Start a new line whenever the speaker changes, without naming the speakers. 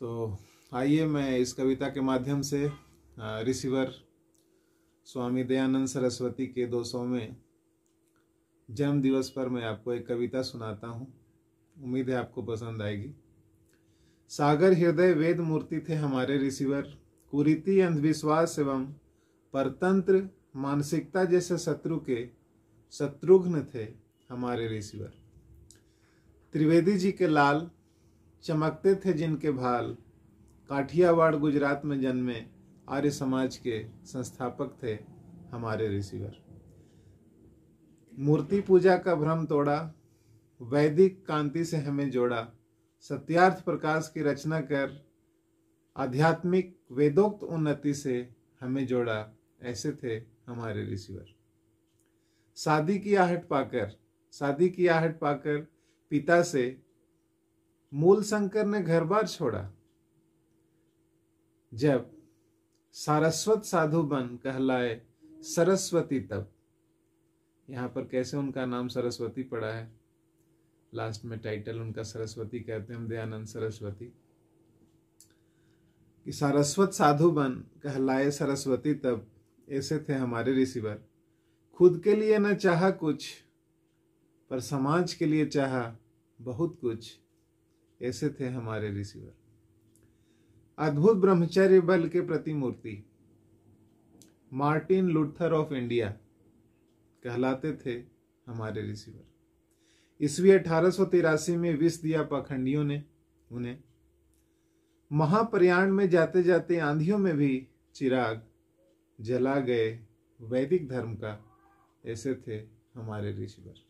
तो आइए मैं इस कविता के माध्यम से रिसीवर स्वामी दयानंद सरस्वती के दो सौ में जन्म दिवस पर मैं आपको एक कविता सुनाता हूँ उम्मीद है आपको पसंद आएगी सागर हृदय वेद मूर्ति थे हमारे रिसीवर कुरीति अंधविश्वास एवं परतंत्र मानसिकता जैसे शत्रु के शत्रुघ्न थे हमारे रिसीवर त्रिवेदी जी के लाल चमकते थे जिनके भाल काठियावाड़ गुजरात में जन्मे आर्य समाज के संस्थापक थे हमारे रिसीवर मूर्ति पूजा का भ्रम तोड़ा वैदिक कांति से हमें जोड़ा सत्यार्थ प्रकाश की रचना कर आध्यात्मिक वेदोक्त उन्नति से हमें जोड़ा ऐसे थे हमारे रिसीवर शादी की आहट पाकर शादी की आहट पाकर पिता से मूल शंकर ने घर बार छोड़ा जब सारस्वत साधु बन कहलाए सरस्वती तब यहां
पर कैसे उनका नाम सरस्वती पड़ा है लास्ट में टाइटल उनका सरस्वती कहते हैं दयानंद सरस्वती
कि सारस्वत साधु बन कहलाए सरस्वती तब ऐसे थे हमारे रिसीवर खुद के लिए न चाहा कुछ पर समाज के लिए चाहा बहुत कुछ ऐसे थे हमारे रिसीवर अद्भुत ब्रह्मचर्य बल के प्रतिमूर्ति मार्टिन लुथर ऑफ इंडिया कहलाते थे हमारे रिसीवर ईस्वी अठारह में विष दिया पाखंडियों ने उन्हें महाप्रयाण में जाते जाते आंधियों में भी चिराग जला गए वैदिक धर्म का ऐसे थे हमारे ऋषिवर